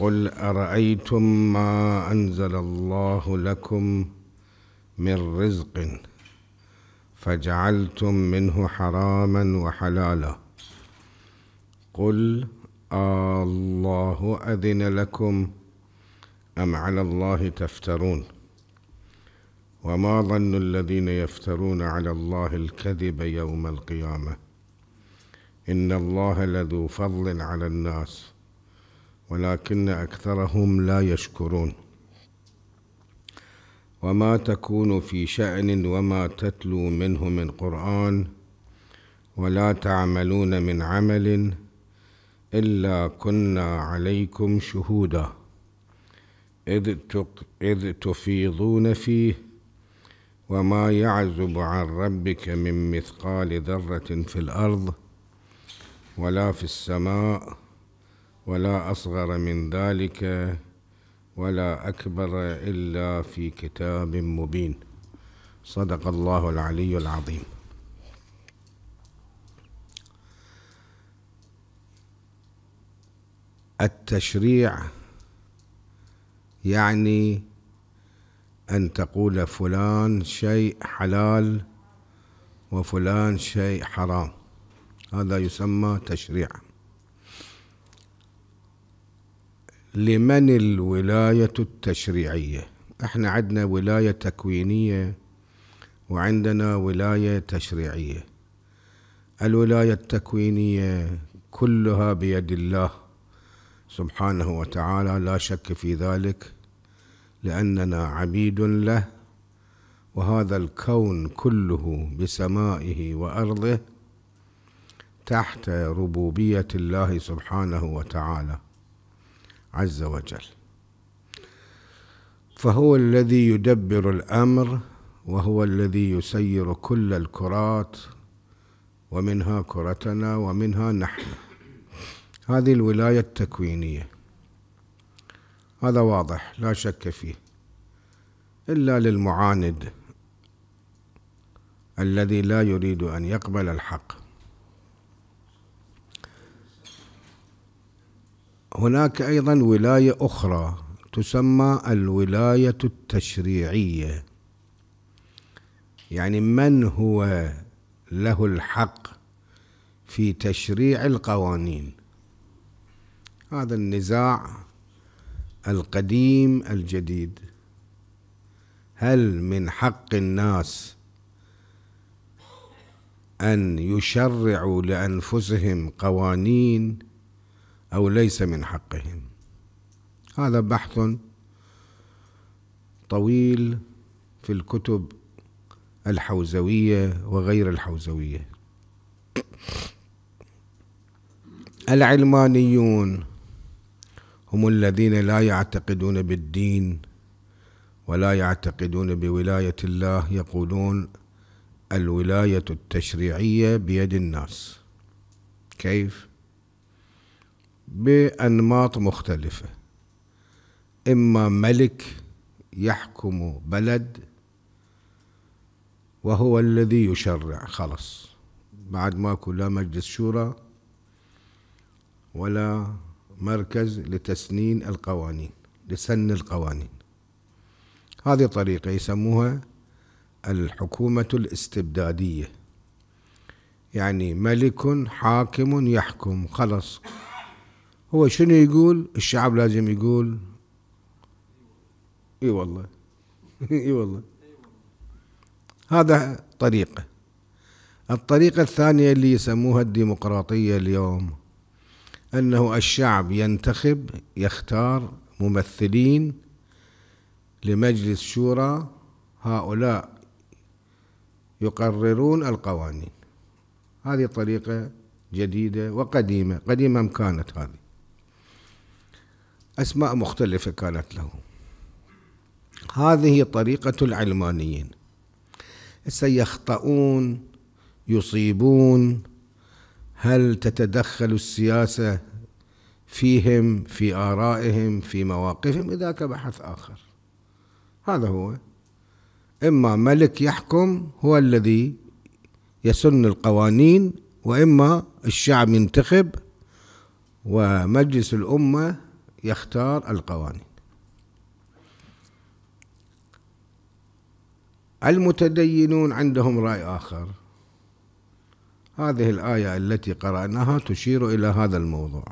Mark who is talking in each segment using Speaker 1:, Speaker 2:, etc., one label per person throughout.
Speaker 1: قل أرأيتم ما أنزل الله لكم من رزق فجعلتم منه حراما وحلالا قل آه الله أذن لكم أم على الله تفترون وما ظن الذين يفترون على الله الكذب يوم القيامة إن الله لذو فضل على الناس ولكن أكثرهم لا يشكرون وما تكون في شأن وما تتلو منه من قرآن ولا تعملون من عمل إلا كنا عليكم شهودا إذ, إذ تفيضون فيه وما يعزب عن ربك من مثقال ذرة في الأرض ولا في السماء ولا أصغر من ذلك ولا أكبر إلا في كتاب مبين صدق الله العلي العظيم التشريع يعني أن تقول فلان شيء حلال وفلان شيء حرام هذا يسمى تشريع لمن الولاية التشريعية احنا عندنا ولاية تكوينية وعندنا ولاية تشريعية الولاية التكوينية كلها بيد الله سبحانه وتعالى لا شك في ذلك لأننا عبيد له وهذا الكون كله بسمائه وأرضه تحت ربوبية الله سبحانه وتعالى عز وجل فهو الذي يدبر الأمر وهو الذي يسير كل الكرات ومنها كرتنا ومنها نحن هذه الولاية التكوينية هذا واضح لا شك فيه إلا للمعاند الذي لا يريد أن يقبل الحق هناك أيضا ولاية أخرى تسمى الولاية التشريعية يعني من هو له الحق في تشريع القوانين هذا النزاع القديم الجديد هل من حق الناس أن يشرعوا لأنفسهم قوانين أو ليس من حقهم هذا بحث طويل في الكتب الحوزوية وغير الحوزوية العلمانيون هم الذين لا يعتقدون بالدين ولا يعتقدون بولاية الله يقولون الولاية التشريعية بيد الناس كيف؟ بأنماط مختلفة إما ملك يحكم بلد وهو الذي يشرع خلص بعد ماكو لا مجلس شورى ولا مركز لتسنين القوانين لسن القوانين هذه طريقة يسموها الحكومة الاستبدادية يعني ملك حاكم يحكم خلص هو شنو يقول الشعب لازم يقول اي والله اي والله هذا طريقة الطريقة الثانية اللي يسموها الديمقراطية اليوم أنه الشعب ينتخب يختار ممثلين لمجلس شورى هؤلاء يقررون القوانين هذه طريقة جديدة وقديمة قديمة كانت هذه أسماء مختلفة كانت له هذه طريقة العلمانيين سيخطئون يصيبون هل تتدخل السياسة فيهم في آرائهم في مواقفهم إذا كبحث آخر هذا هو إما ملك يحكم هو الذي يسن القوانين وإما الشعب ينتخب ومجلس الأمة يختار القوانين المتدينون عندهم رأي آخر هذه الآية التي قرأناها تشير إلى هذا الموضوع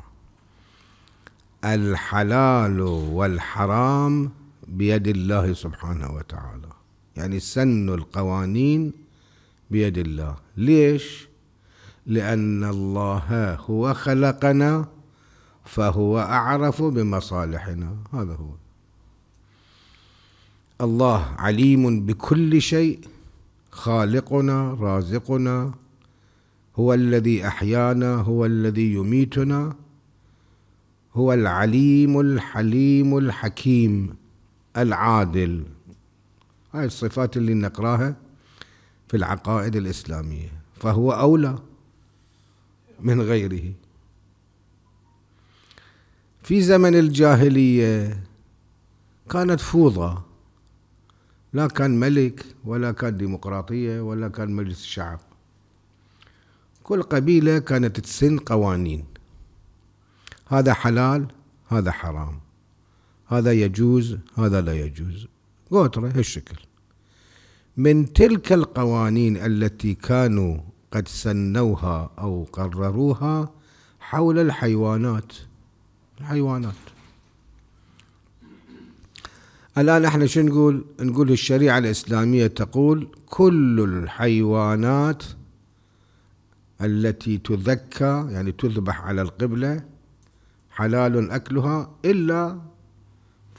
Speaker 1: الحلال والحرام بيد الله سبحانه وتعالى يعني سن القوانين بيد الله ليش؟ لأن الله هو خلقنا فهو أعرف بمصالحنا هذا هو الله عليم بكل شيء خالقنا رازقنا هو الذي أحيانا هو الذي يميتنا هو العليم الحليم الحكيم العادل هاي الصفات اللي نقراها في العقائد الإسلامية فهو أولى من غيره في زمن الجاهلية كانت فوضى لا كان ملك ولا كان ديمقراطية ولا كان مجلس الشعب كل قبيلة كانت تسن قوانين هذا حلال هذا حرام هذا يجوز هذا لا يجوز قوترة هالشكل من تلك القوانين التي كانوا قد سنوها أو قرروها حول الحيوانات الحيوانات الآن احنا شو نقول نقول الشريعة الإسلامية تقول كل الحيوانات التي تذكى يعني تذبح على القبلة حلال أكلها إلا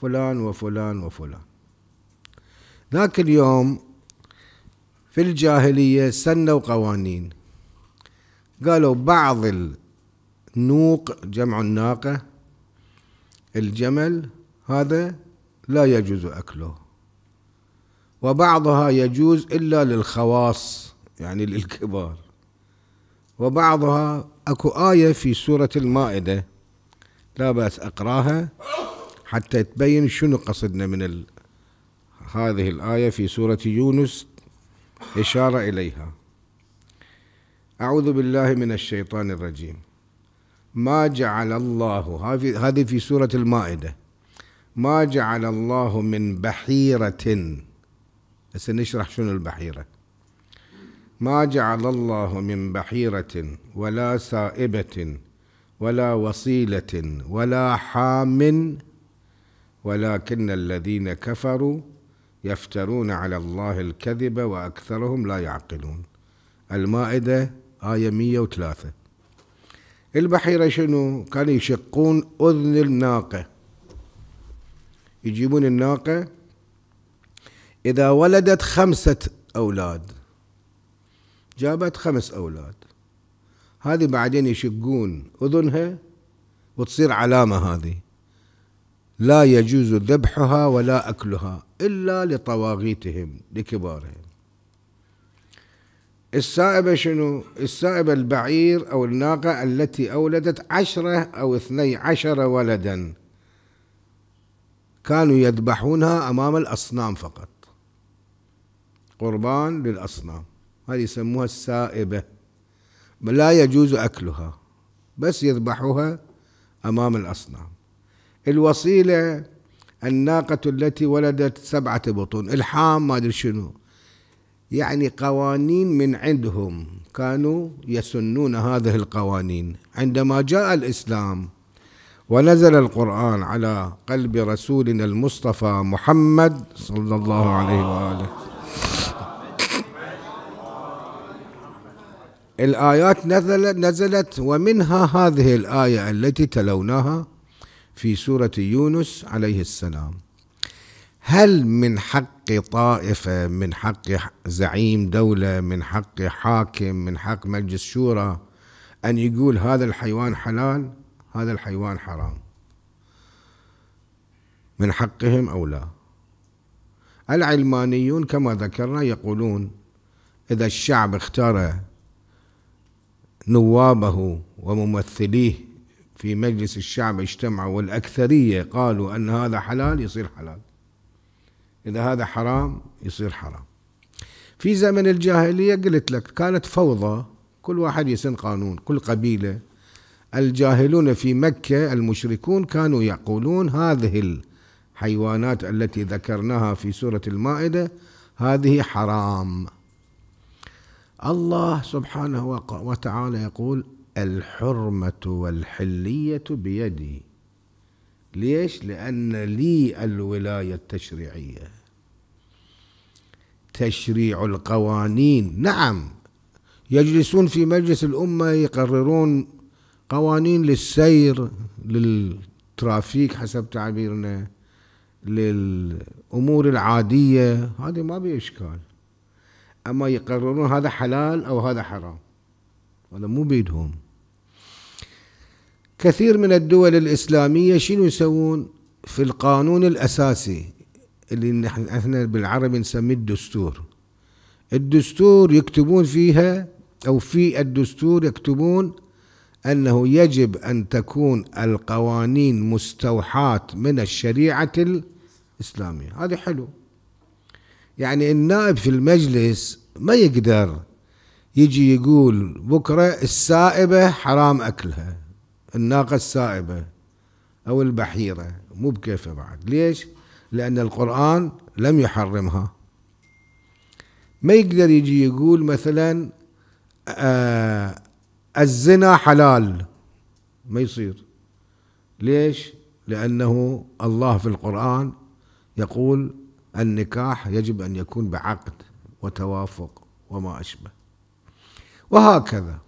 Speaker 1: فلان وفلان وفلان ذاك اليوم في الجاهلية سنوا قوانين قالوا بعض النوق جمع الناقة الجمل هذا لا يجوز أكله وبعضها يجوز إلا للخواص يعني للكبار وبعضها أكو آية في سورة المائدة لا بأس أقراها حتى تبين شنو قصدنا من ال... هذه الآية في سورة يونس إشارة إليها أعوذ بالله من الشيطان الرجيم ما جعل الله هذه في سورة المائدة ما جعل الله من بحيرة هسه نشرح شنو البحيرة ما جعل الله من بحيرة ولا سائبة ولا وصيلة ولا حام ولكن الذين كفروا يفترون على الله الكذب وأكثرهم لا يعقلون المائدة آية 103 البحيرة شنو كانوا يشقون أذن الناقة يجيبون الناقة إذا ولدت خمسة أولاد جابت خمس أولاد هذه بعدين يشقون أذنها وتصير علامة هذه لا يجوز ذبحها ولا أكلها إلا لطواغيتهم لكبارهم السائبة شنو السائبة البعير أو الناقة التي أولدت عشرة أو اثني عشر ولدا كانوا يذبحونها أمام الأصنام فقط قربان للأصنام هذه يسموها السائبة لا يجوز أكلها بس يذبحوها أمام الأصنام الوصيلة الناقة التي ولدت سبعة بطون الحام ما أدري شنو يعني قوانين من عندهم كانوا يسنون هذه القوانين عندما جاء الإسلام ونزل القرآن على قلب رسولنا المصطفى محمد صلى الله عليه وآله الآيات نزلت, نزلت ومنها هذه الآية التي تلوناها في سورة يونس عليه السلام هل من حق طائفة من حق زعيم دولة من حق حاكم من حق مجلس شورى أن يقول هذا الحيوان حلال هذا الحيوان حرام من حقهم أو لا العلمانيون كما ذكرنا يقولون إذا الشعب اختار نوابه وممثليه في مجلس الشعب اجتمعوا والأكثرية قالوا أن هذا حلال يصير حلال إذا هذا حرام يصير حرام في زمن الجاهلية قلت لك كانت فوضى كل واحد يسن قانون كل قبيلة الجاهلون في مكة المشركون كانوا يقولون هذه الحيوانات التي ذكرناها في سورة المائدة هذه حرام الله سبحانه وتعالى يقول الحرمة والحلية بيدي ليش لأن لي الولاية التشريعية تشريع القوانين نعم يجلسون في مجلس الأمة يقررون قوانين للسير للترافيك حسب تعبيرنا للأمور العادية هذه ما بإشكال أما يقررون هذا حلال أو هذا حرام هذا مو بيدهم كثير من الدول الإسلامية شنو يسوون في القانون الأساسي اللي نحن احنا بالعربي نسميه الدستور الدستور يكتبون فيها أو في الدستور يكتبون أنه يجب أن تكون القوانين مستوحاة من الشريعة الإسلامية هذا حلو يعني النائب في المجلس ما يقدر يجي يقول بكرة السائبة حرام أكلها الناقة السائبة أو البحيرة مو بكيفه بعد ليش؟ لأن القرآن لم يحرمها ما يقدر يجي يقول مثلا آه الزنا حلال ما يصير ليش؟ لأنه الله في القرآن يقول النكاح يجب أن يكون بعقد وتوافق وما أشبه وهكذا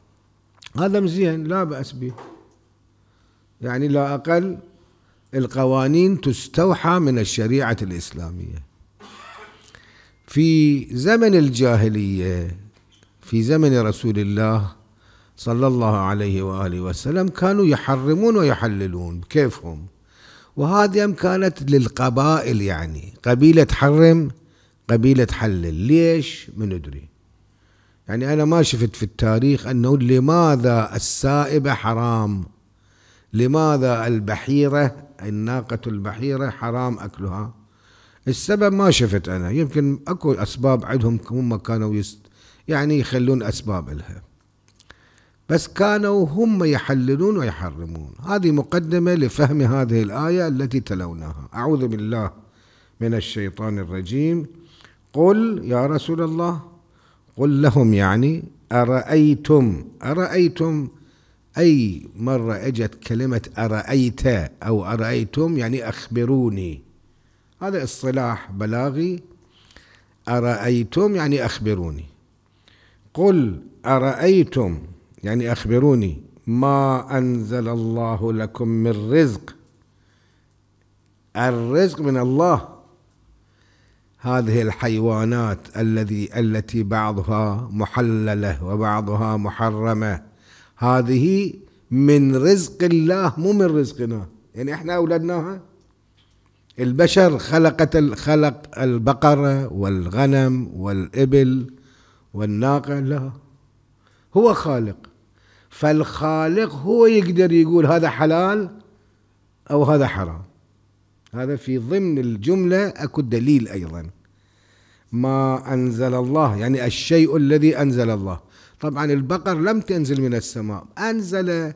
Speaker 1: هذا مزين لا بأس به يعني لا أقل القوانين تستوحى من الشريعة الإسلامية في زمن الجاهلية في زمن رسول الله صلى الله عليه وآله وسلم كانوا يحرمون ويحللون كيفهم وهذه كانت للقبائل يعني قبيلة تحرم قبيلة تحلل ليش ما ندري يعني أنا ما شفت في التاريخ أنه لماذا السائبة حرام لماذا البحيرة الناقة البحيرة حرام أكلها السبب ما شفت أنا يمكن أكو أسباب عندهم هم كانوا يست يعني يخلون أسباب لها بس كانوا هم يحللون ويحرمون هذه مقدمة لفهم هذه الآية التي تلوناها أعوذ بالله من الشيطان الرجيم قل يا رسول الله قل لهم يعني أرأيتم أرأيتم أي مرة إجت كلمة أرأيت أو أرأيتم يعني أخبروني هذا اصطلاح بلاغي أرأيتم يعني أخبروني قل أرأيتم يعني أخبروني ما أنزل الله لكم من رزق الرزق من الله هذه الحيوانات الذي التي بعضها محلله وبعضها محرمه هذه من رزق الله مو من رزقنا يعني احنا اولدناها البشر خلقت خلق البقرة والغنم والإبل والناقة لا هو خالق فالخالق هو يقدر يقول هذا حلال أو هذا حرام هذا في ضمن الجملة أكو دليل أيضا ما أنزل الله يعني الشيء الذي أنزل الله طبعا البقر لم تنزل من السماء أنزل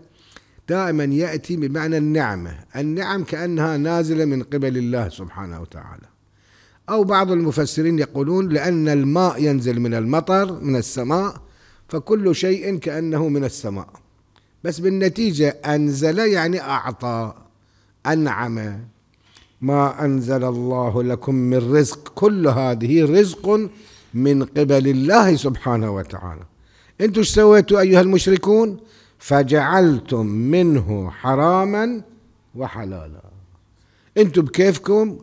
Speaker 1: دائما يأتي بمعنى النعمة النعم كأنها نازلة من قبل الله سبحانه وتعالى أو بعض المفسرين يقولون لأن الماء ينزل من المطر من السماء فكل شيء كأنه من السماء بس بالنتيجة أنزل يعني أعطى أنعم ما أنزل الله لكم من رزق كل هذه رزق من قبل الله سبحانه وتعالى انتوا ايش سويتوا ايها المشركون فجعلتم منه حراما وحلالا انتوا بكيفكم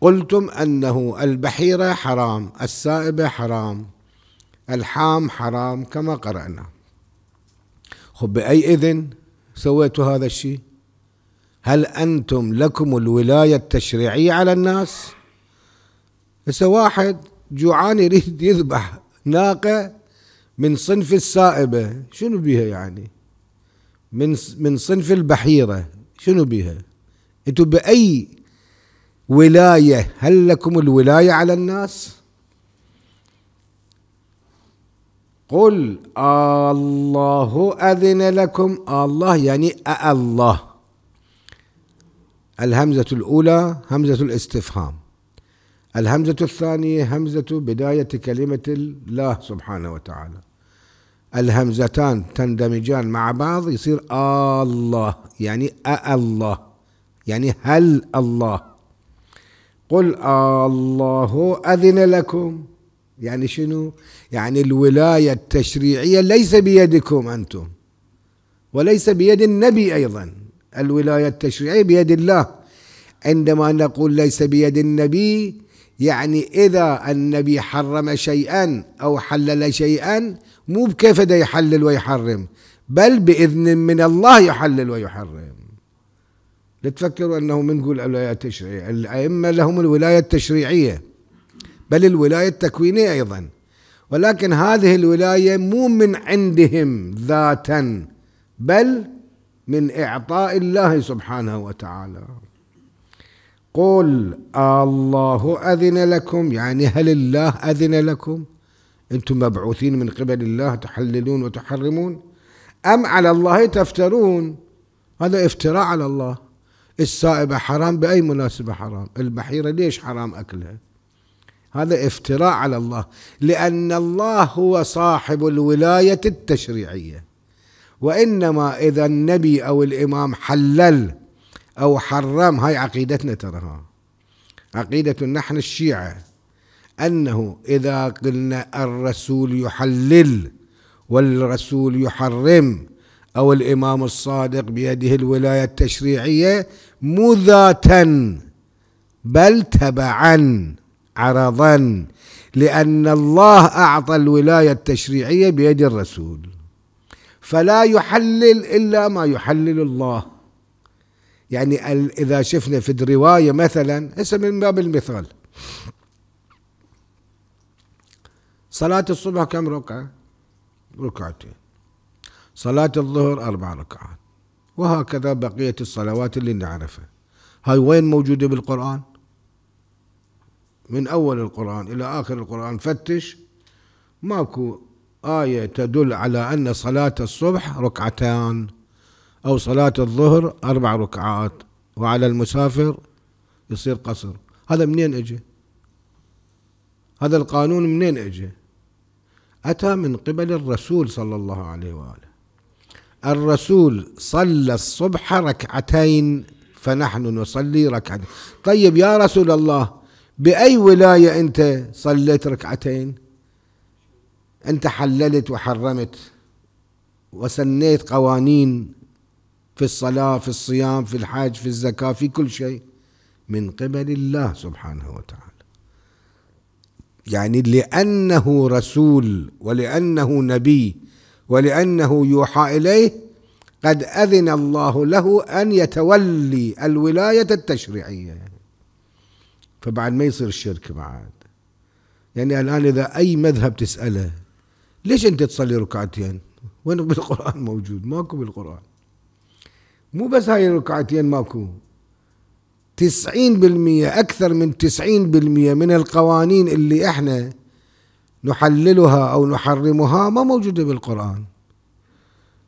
Speaker 1: قلتم انه البحيره حرام السائبه حرام الحام حرام كما قرانا خب باي اذن سويتوا هذا الشيء هل انتم لكم الولايه التشريعيه على الناس هسه واحد جوعان يريد يذبح ناقه من صنف السائبة شنو بيها يعني من من صنف البحيرة شنو بيها انتو بأي ولاية هل لكم الولاية على الناس قل الله أذن لكم الله يعني الله الهمزة الأولى همزة الاستفهام الهمزة الثانية همزة بداية كلمة الله سبحانه وتعالى الهمزتان تندمجان مع بعض يصير الله يعني أ الله يعني هل الله قل الله أذن لكم يعني شنو يعني الولاية التشريعية ليس بيدكم أنتم وليس بيد النبي أيضا الولاية التشريعية بيد الله عندما نقول ليس بيد النبي يعني إذا النبي حرم شيئا أو حلل شيئا مو بكيف ده يحلل ويحرم بل بإذن من الله يحلل ويحرم لا تفكروا أنه منه الولاية التشريعية الأئمة لهم الولاية التشريعية بل الولاية التكوينية أيضا ولكن هذه الولاية مو من عندهم ذاتا بل من إعطاء الله سبحانه وتعالى قل الله أذن لكم يعني هل الله أذن لكم أنتم مبعوثين من قبل الله تحللون وتحرمون أم على الله تفترون هذا افتراء على الله السائبة حرام بأي مناسبة حرام البحيرة ليش حرام أكلها هذا افتراء على الله لأن الله هو صاحب الولاية التشريعية وإنما إذا النبي أو الإمام حلل أو حرم هاي عقيدتنا ترى عقيدة نحن الشيعة أنه إذا قلنا الرسول يحلل والرسول يحرم أو الإمام الصادق بيده الولاية التشريعية مو ذاتا بل تبعا عرضا لأن الله أعطى الولاية التشريعية بيد الرسول فلا يحلل إلا ما يحلل الله يعني اذا شفنا في الروايه مثلا هسه من باب المثال صلاة الصبح كم ركعة؟ ركعتين صلاة الظهر أربع ركعات وهكذا بقية الصلوات اللي نعرفها هاي وين موجودة بالقرآن؟ من أول القرآن إلى آخر القرآن فتش ماكو آية تدل على أن صلاة الصبح ركعتان أو صلاة الظهر أربع ركعات وعلى المسافر يصير قصر هذا منين اجى هذا القانون منين اجى أتى من قبل الرسول صلى الله عليه وآله الرسول صلى الصبح ركعتين فنحن نصلي ركعتين طيب يا رسول الله بأي ولاية أنت صليت ركعتين أنت حللت وحرمت وسنيت قوانين في الصلاة في الصيام في الحج في الزكاة في كل شيء من قبل الله سبحانه وتعالى يعني لأنه رسول ولأنه نبي ولأنه يوحى إليه قد أذن الله له أن يتولي الولاية التشريعية فبعد ما يصير الشرك بعد يعني الآن إذا أي مذهب تسأله ليش أنت تصلي ركعتين وين بالقرآن موجود ماكو بالقرآن مو بس هاي الركعتين ماكو تسعين بالمية أكثر من تسعين بالمية من القوانين اللي احنا نحللها أو نحرمها ما موجودة بالقرآن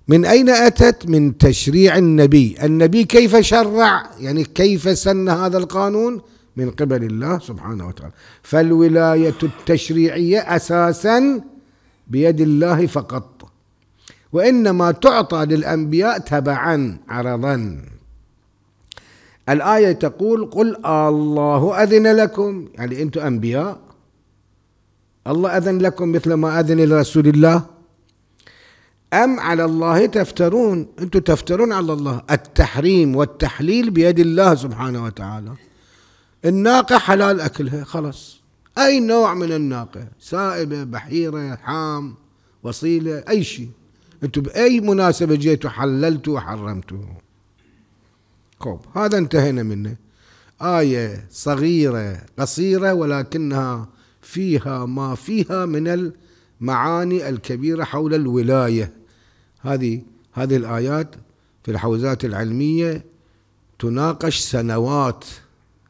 Speaker 1: من أين أتت؟ من تشريع النبي النبي كيف شرع يعني كيف سن هذا القانون من قبل الله سبحانه وتعالى فالولاية التشريعية أساسا بيد الله فقط وإنما تعطى للأنبياء تبعا عرضا الآية تقول قل الله أذن لكم يعني أنتم أنبياء الله أذن لكم مثل ما أذن لرسول الله أم على الله تفترون أنتم تفترون على الله التحريم والتحليل بيد الله سبحانه وتعالى الناقة حلال أكلها خلاص أي نوع من الناقة سائبة بحيرة حام وصيلة أي شيء انتم باي مناسبه جيتوا حللتوا وحرمتوا كوب هذا انتهينا منه ايه صغيره قصيره ولكنها فيها ما فيها من المعاني الكبيره حول الولايه هذه هذه الايات في الحوزات العلميه تناقش سنوات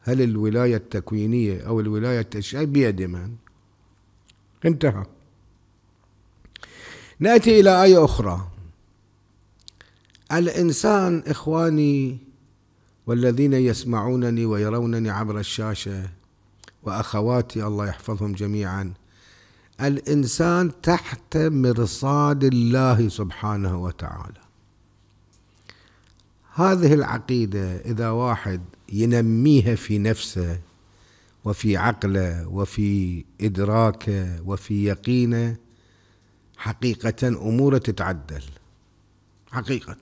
Speaker 1: هل الولايه التكوينيه او الولايه التشريعيه بيد من انتهى ناتي الى ايه اخرى الانسان اخواني والذين يسمعونني ويرونني عبر الشاشه واخواتي الله يحفظهم جميعا الانسان تحت مرصاد الله سبحانه وتعالى هذه العقيده اذا واحد ينميها في نفسه وفي عقله وفي ادراكه وفي يقينه حقيقة أمور تتعدل حقيقة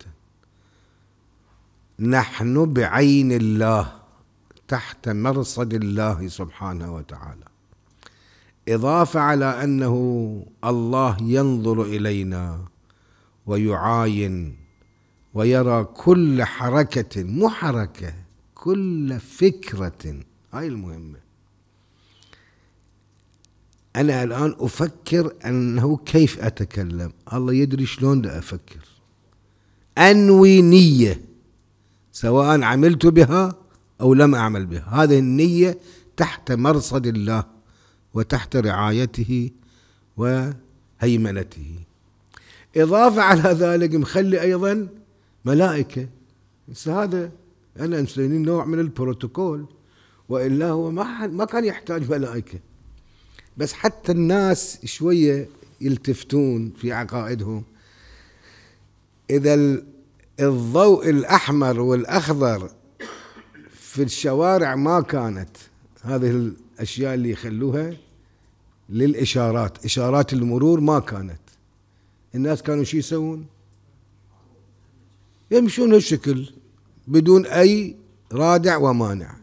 Speaker 1: نحن بعين الله تحت مرصد الله سبحانه وتعالى إضافة على أنه الله ينظر إلينا ويعاين ويرى كل حركة مو حركة كل فكرة هاي المهمة أنا الآن أفكر أنه كيف أتكلم الله يدري شلون ده أفكر أنوي نية سواء عملت بها أو لم أعمل بها هذه النية تحت مرصد الله وتحت رعايته وهيمنته إضافة على ذلك مخلي أيضا ملائكة بس هذا أنا مسلمين نوع من البروتوكول وإلا هو ما ما كان يحتاج ملائكة بس حتى الناس شويه يلتفتون في عقائدهم اذا الضوء الاحمر والاخضر في الشوارع ما كانت هذه الاشياء اللي يخلوها للاشارات اشارات المرور ما كانت الناس كانوا شو يسوون يمشون هالشكل بدون اي رادع ومانع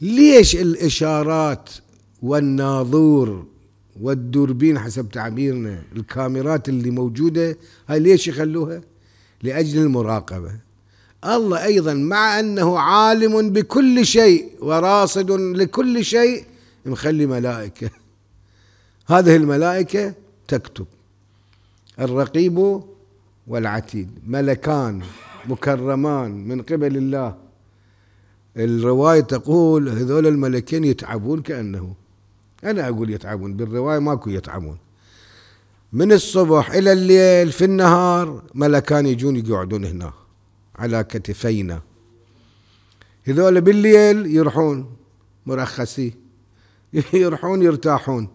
Speaker 1: ليش الاشارات والناظور والدوربين حسب تعبيرنا الكاميرات اللي موجودة هاي ليش يخلوها لأجل المراقبة الله أيضا مع أنه عالم بكل شيء وراصد لكل شيء مخلي ملائكة هذه الملائكة تكتب الرقيب والعتيد ملكان مكرمان من قبل الله الرواية تقول هذول الملكين يتعبون كأنه أنا أقول يتعبون بالرواية ماكو يتعبون من الصبح إلى الليل في النهار ملكان يجون يقعدون هنا على كتفينا هذول بالليل يروحون مرخصي يروحون يرتاحون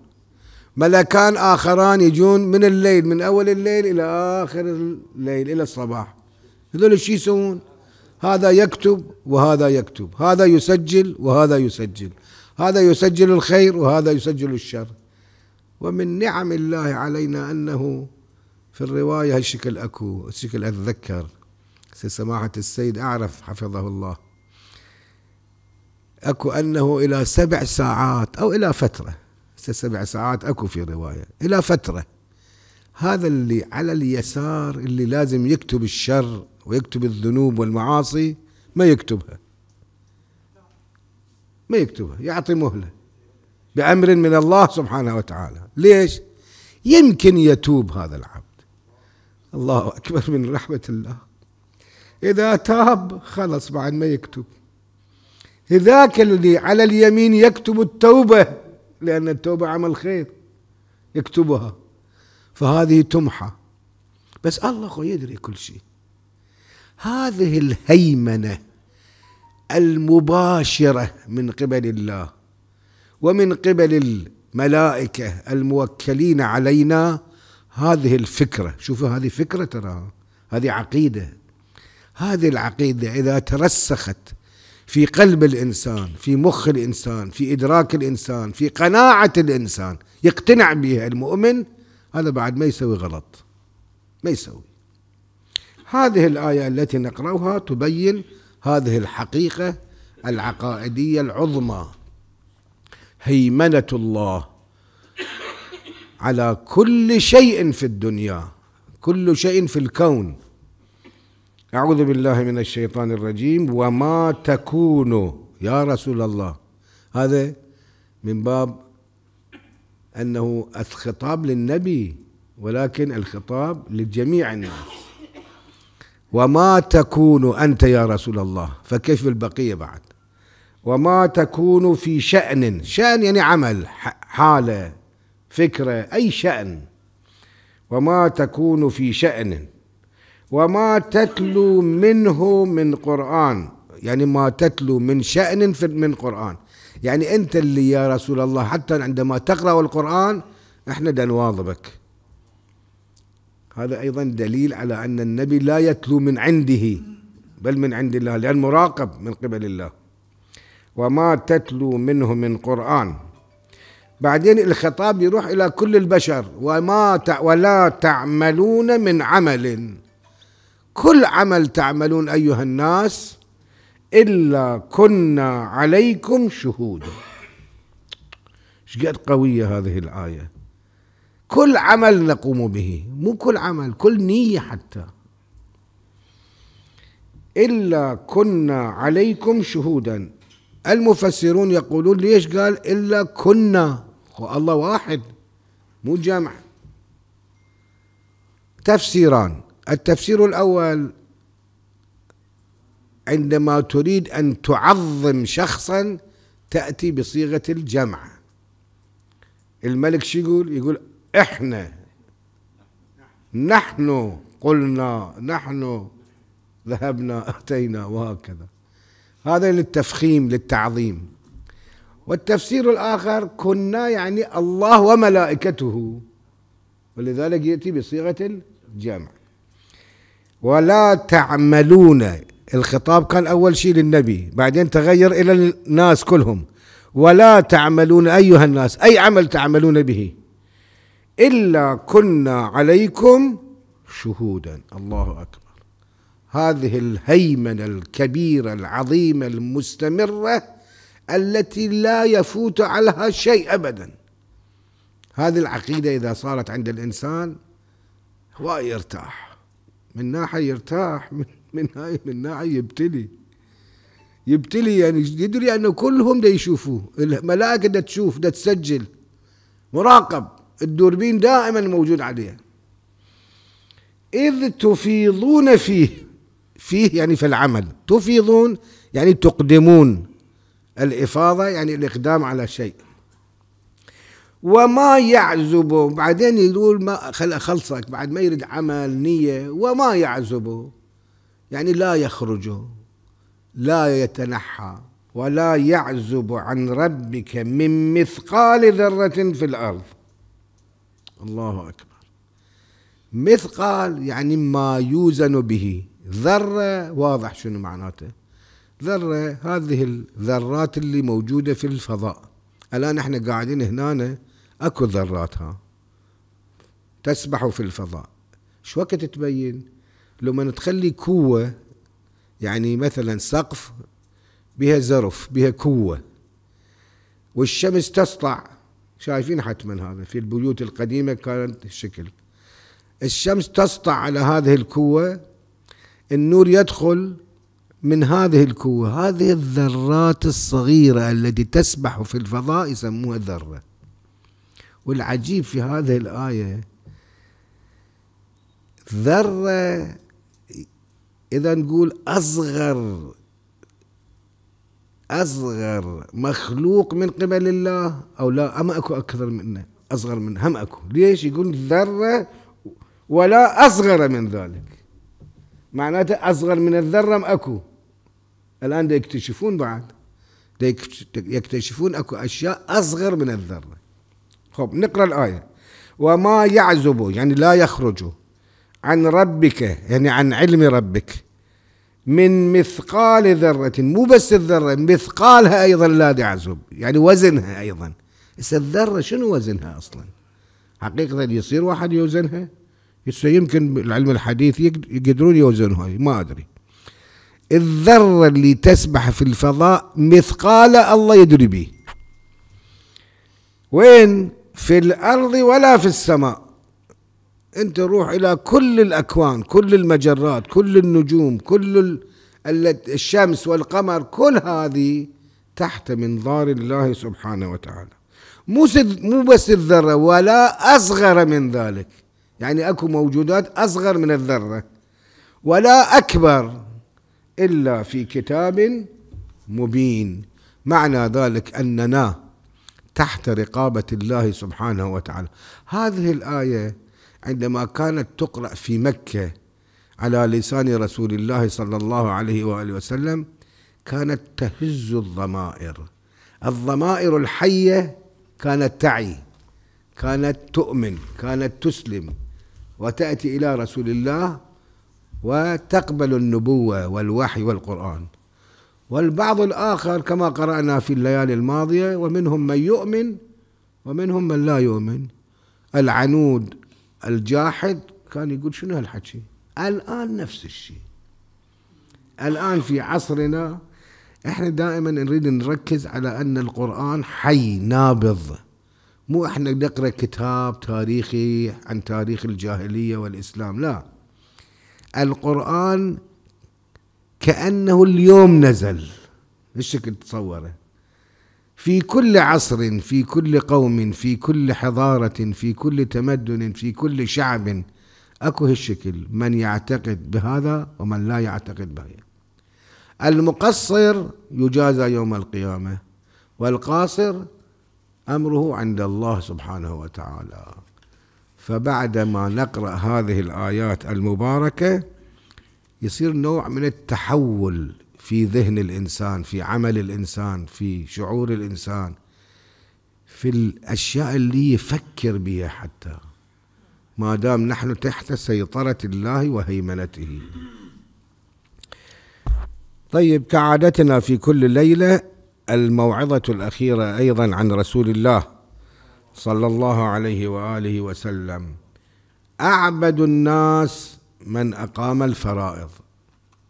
Speaker 1: ملكان آخران يجون من الليل من أول الليل إلى آخر الليل إلى الصباح هذول شو يسوون هذا يكتب وهذا يكتب هذا يسجل وهذا يسجل هذا يسجل الخير وهذا يسجل الشر ومن نعم الله علينا أنه في الرواية هالشكل أكو الشكل أتذكر سماحة السيد أعرف حفظه الله أكو أنه إلى سبع ساعات أو إلى فترة سبع ساعات أكو في رواية إلى فترة هذا اللي على اليسار اللي لازم يكتب الشر ويكتب الذنوب والمعاصي ما يكتبها ما يكتبها يعطي مهلة بأمر من الله سبحانه وتعالى ليش يمكن يتوب هذا العبد الله أكبر من رحمة الله إذا تاب خلص بعد ما يكتب ذاك الذي على اليمين يكتب التوبة لأن التوبة عمل خير يكتبها فهذه تمحى بس الله يدري كل شيء هذه الهيمنه المباشرة من قبل الله ومن قبل الملائكة الموكلين علينا هذه الفكرة شوفوا هذه فكرة ترى هذه عقيدة هذه العقيدة إذا ترسخت في قلب الإنسان في مخ الإنسان في إدراك الإنسان في قناعة الإنسان يقتنع بها المؤمن هذا بعد ما يسوي غلط ما يسوي هذه الآية التي نقرأها تبين هذه الحقيقة العقائدية العظمى هيمنة الله على كل شيء في الدنيا كل شيء في الكون أعوذ بالله من الشيطان الرجيم وما تكون يا رسول الله هذا من باب أنه الخطاب للنبي ولكن الخطاب لجميع الناس وما تكون أنت يا رسول الله فكيف البقية بعد وما تكون في شأن شأن يعني عمل حالة فكرة أي شأن وما تكون في شأن وما تتلو منه من قرآن يعني ما تتلو من شأن من قرآن يعني أنت اللي يا رسول الله حتى عندما تقرأ القرآن احنا دنواظبك هذا أيضا دليل على أن النبي لا يتلو من عنده بل من عند الله لأن مراقب من قبل الله وما تتلو منه من قرآن بعدين الخطاب يروح إلى كل البشر وما ت... ولا تعملون من عمل كل عمل تعملون أيها الناس إلا كنا عليكم شهودا ايش قد قوية هذه الآية كل عمل نقوم به مو كل عمل كل نية حتى إلا كنا عليكم شهودا المفسرون يقولون ليش قال إلا كنا الله واحد مو جمع تفسيران التفسير الأول عندما تريد أن تعظم شخصا تأتي بصيغة الجمع الملك شو يقول يقول احنا نحن قلنا نحن ذهبنا اتينا وهكذا هذا للتفخيم للتعظيم والتفسير الاخر كنا يعني الله وملائكته ولذلك ياتي بصيغه الجمع ولا تعملون الخطاب كان اول شيء للنبي بعدين تغير الى الناس كلهم ولا تعملون ايها الناس اي عمل تعملون به إلا كنا عليكم شهودا الله أكبر هذه الهيمنة الكبيرة العظيمة المستمرة التي لا يفوت عليها شيء أبدا هذه العقيدة إذا صارت عند الإنسان هو يرتاح من ناحية يرتاح من من هاي من ناحية يبتلي يبتلي يعني يدري أنه كلهم دا يشوفوه الملائكة دا تشوف دا تسجل مراقب الدوربين دائما موجود عليها إذ تفيضون فيه فيه يعني في العمل تفيضون يعني تقدمون الإفاضة يعني الإقدام على شيء وما يعزب بعدين يقول ما خل خلصك بعد ما يرد عمل نية وما يعزب يعني لا يخرج لا يتنحى ولا يعزب عن ربك من مثقال ذرة في الأرض الله أكبر مثقال يعني ما يوزن به ذرة واضح شنو معناته ذرة هذه الذرات اللي موجودة في الفضاء الآن احنا قاعدين هنا أكو ذراتها تسبح في الفضاء شو وقت تبين لما تخلي كوة يعني مثلا سقف بها زرف بها كوة والشمس تسطع شايفين حتما هذا في البيوت القديمة كانت الشكل الشمس تسطع على هذه الكوة النور يدخل من هذه الكوة هذه الذرات الصغيرة التي تسبح في الفضاء يسموها ذرة والعجيب في هذه الآية ذرة إذا نقول أصغر أصغر مخلوق من قبل الله أو لا أما أكو أكثر منه أصغر منه هم أكو ليش يقول ذرة ولا أصغر من ذلك معناته أصغر من الذرة أكو الآن يكتشفون بعد يكتشفون أكو أشياء أصغر من الذرة خب نقرأ الآية وما يعزب يعني لا يخرج عن ربك يعني عن علم ربك من مثقال ذرة مو بس الذرة مثقالها أيضا لا تعزب يعني وزنها أيضا إذا الذرة شنو وزنها أصلا حقيقة يصير واحد يوزنها يمكن العلم الحديث يقدرون يوزنها ما أدري الذرة اللي تسبح في الفضاء مثقال الله يدري به وين في الأرض ولا في السماء انت روح الى كل الاكوان كل المجرات كل النجوم كل الشمس والقمر كل هذه تحت منظار الله سبحانه وتعالى مو مو بس الذره ولا اصغر من ذلك يعني اكو موجودات اصغر من الذره ولا اكبر الا في كتاب مبين معنى ذلك اننا تحت رقابه الله سبحانه وتعالى هذه الايه عندما كانت تقرأ في مكة على لسان رسول الله صلى الله عليه وآله وسلم كانت تهز الضمائر الضمائر الحية كانت تعي كانت تؤمن كانت تسلم وتأتي إلى رسول الله وتقبل النبوة والوحي والقرآن والبعض الآخر كما قرأنا في الليالي الماضية ومنهم من يؤمن ومنهم من لا يؤمن العنود الجاحد كان يقول شنو هالحكي الآن نفس الشيء الآن في عصرنا احنا دائما نريد نركز على أن القرآن حي نابض مو احنا نقرأ كتاب تاريخي عن تاريخ الجاهلية والإسلام لا القرآن كأنه اليوم نزل ايش تصوره في كل عصر في كل قوم في كل حضارة في كل تمدن في كل شعب اكو هالشكل من يعتقد بهذا ومن لا يعتقد بهذا المقصر يجازى يوم القيامة والقاصر أمره عند الله سبحانه وتعالى فبعدما نقرأ هذه الآيات المباركة يصير نوع من التحول في ذهن الانسان في عمل الانسان في شعور الانسان في الاشياء اللي يفكر بها حتى ما دام نحن تحت سيطره الله وهيمنته طيب كعادتنا في كل ليله الموعظه الاخيره ايضا عن رسول الله صلى الله عليه واله وسلم اعبد الناس من اقام الفرائض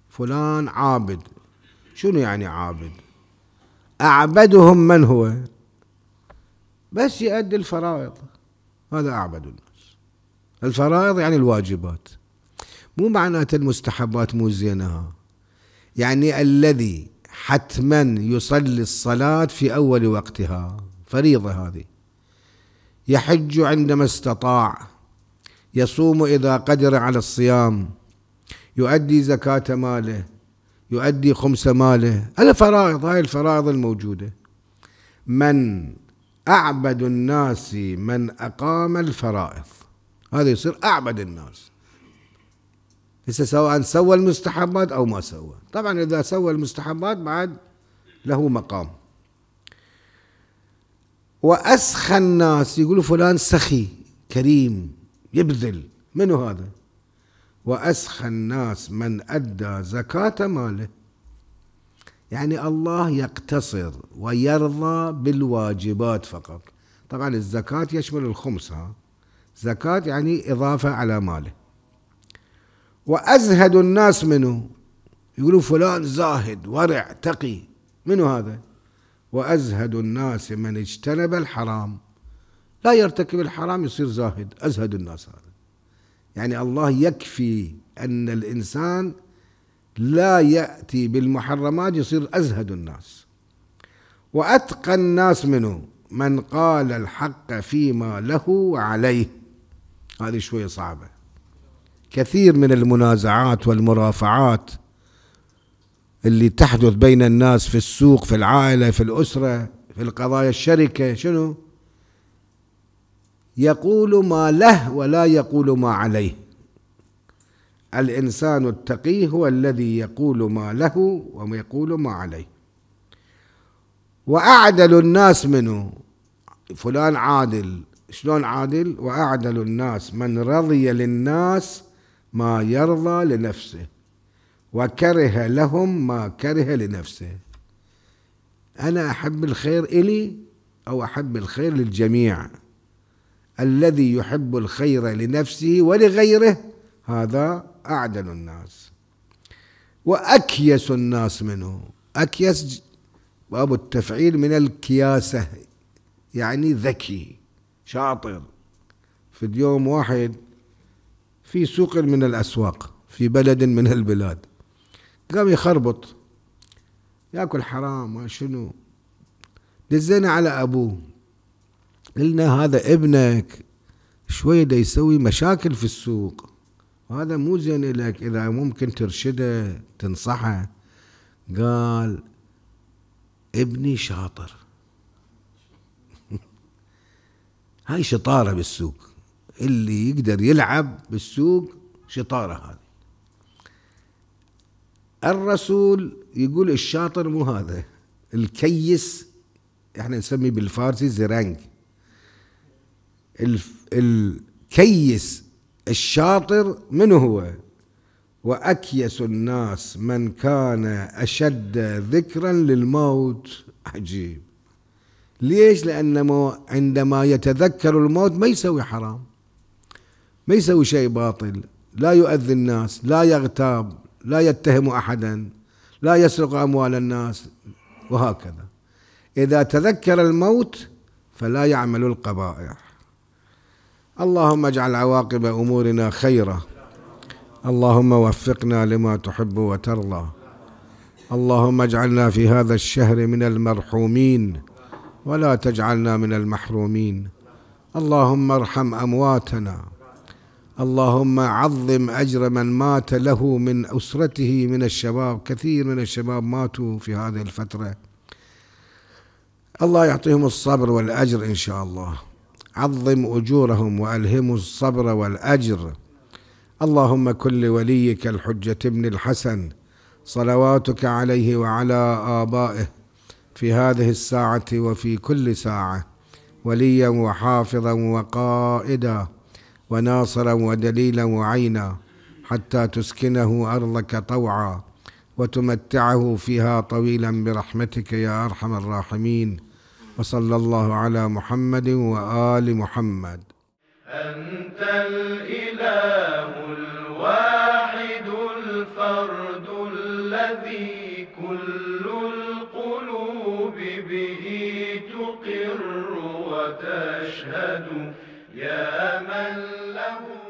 Speaker 1: فلان عابد شنو يعني عابد أعبدهم من هو بس يؤدي الفرائض هذا أعبد الناس الفرائض يعني الواجبات مو معناته المستحبات مو زينها يعني الذي حتما يصلي الصلاة في أول وقتها فريضة هذه يحج عندما استطاع يصوم إذا قدر على الصيام يؤدي زكاة ماله يؤدي خمس ماله الفرائض هاي الفرائض الموجودة من أعبد الناس من أقام الفرائض هذا يصير أعبد الناس هسه سواء سوى المستحبات أو ما سوى طبعا إذا سوى المستحبات بعد له مقام وأسخى الناس يقولوا فلان سخي كريم يبذل منو هذا وأسخى الناس من أدى زكاة ماله يعني الله يقتصر ويرضى بالواجبات فقط طبعا الزكاة يشمل الخمس ها زكاة يعني إضافة على ماله وأزهد الناس منه يقولوا فلان زاهد ورع تقي منو هذا وأزهد الناس من اجتنب الحرام لا يرتكب الحرام يصير زاهد أزهد الناس هذا يعني الله يكفي أن الإنسان لا يأتي بالمحرمات يصير أزهد الناس وأتقى الناس منه من قال الحق فيما له وعليه هذه شوية صعبة كثير من المنازعات والمرافعات اللي تحدث بين الناس في السوق في العائلة في الأسرة في القضايا الشركة شنو يقول ما له ولا يقول ما عليه الإنسان التقي هو الذي يقول ما له ويقول ما عليه وأعدل الناس منه فلان عادل شلون عادل وأعدل الناس من رضي للناس ما يرضى لنفسه وكره لهم ما كره لنفسه أنا أحب الخير إلي أو أحب الخير للجميع الذي يحب الخير لنفسه ولغيره هذا أعدل الناس وأكيس الناس منه أكيس باب التفعيل من الكياسة يعني ذكي شاطر في اليوم واحد في سوق من الأسواق في بلد من البلاد قام يخربط ياكل حرام ما شنو دزينا على أبوه قلنا هذا ابنك شوية دا يسوي مشاكل في السوق هذا مو زين لك إذا ممكن ترشده تنصحه قال ابني شاطر هاي شطارة بالسوق اللي يقدر يلعب بالسوق شطارة هذه الرسول يقول الشاطر مو هذا الكيس احنا نسميه بالفارسي زرنج الكيس الشاطر من هو وأكيس الناس من كان أشد ذكرا للموت عجيب ليش لأنه عندما يتذكر الموت ما يسوي حرام ما يسوي شيء باطل لا يؤذي الناس لا يغتاب لا يتهم أحدا لا يسرق أموال الناس وهكذا إذا تذكر الموت فلا يعمل القبائح اللهم اجعل عواقب امورنا خيرا اللهم وفقنا لما تحب وترضى اللهم اجعلنا في هذا الشهر من المرحومين ولا تجعلنا من المحرومين اللهم ارحم امواتنا اللهم عظم اجر من مات له من اسرته من الشباب كثير من الشباب ماتوا في هذه الفتره الله يعطيهم الصبر والاجر ان شاء الله عظم أجورهم وألهموا الصبر والأجر اللهم كن لوليك الحجة ابن الحسن صلواتك عليه وعلى آبائه في هذه الساعة وفي كل ساعة وليا وحافظا وقائدا وناصرا ودليلا وعينا حتى تسكنه أرضك طوعا وتمتعه فيها طويلا برحمتك يا أرحم الراحمين وصلى الله على محمد وآل محمد أنت الإله الواحد الفرد الذي كل القلوب به تقر وتشهد يا من له